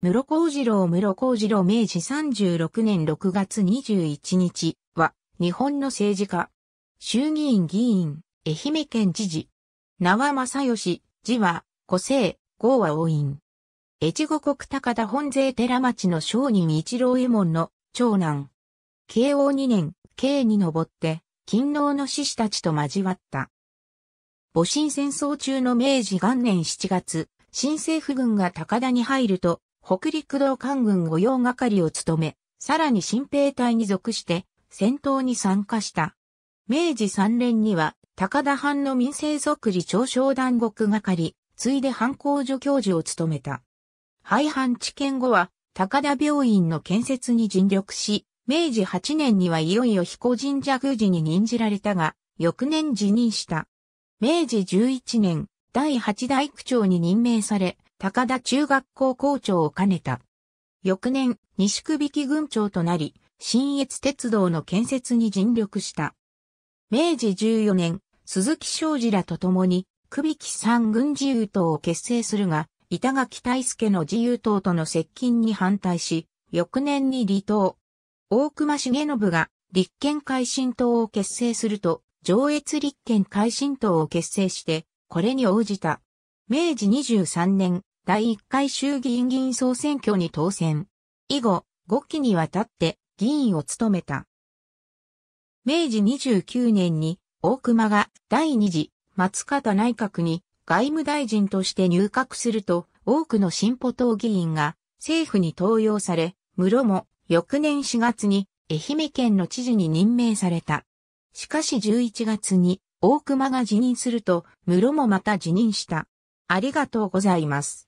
室孝次郎室孝次郎明治36年6月21日は日本の政治家。衆議院議員、愛媛県知事。名は正義、字は、古生、号は王院。越後国高田本税寺町の商人一郎右衛門の長男。慶応2年、慶に登って、勤労の志士たちと交わった。戊辰戦争中の明治元年7月、新政府軍が高田に入ると、北陸道官軍御用係を務め、さらに新兵隊に属して戦闘に参加した。明治3年には高田藩の民生即時長商団国係、ついで藩工助教授を務めた。廃藩治験後は高田病院の建設に尽力し、明治8年にはいよいよ彦神社宮司に任じられたが、翌年辞任した。明治11年、第8大区長に任命され、高田中学校校長を兼ねた。翌年、西首引郡長となり、新越鉄道の建設に尽力した。明治14年、鈴木昌司らと共に、首引三軍自由党を結成するが、板垣大輔の自由党との接近に反対し、翌年に離党。大隈重信が立憲改進党を結成すると、上越立憲改進党を結成して、これに応じた。明治23年、第1回衆議院議員総選挙に当選。以後、5期にわたって議員を務めた。明治29年に大熊が第2次松方内閣に外務大臣として入閣すると多くの進歩党議員が政府に登用され、室も翌年4月に愛媛県の知事に任命された。しかし11月に大熊が辞任すると室もまた辞任した。ありがとうございます。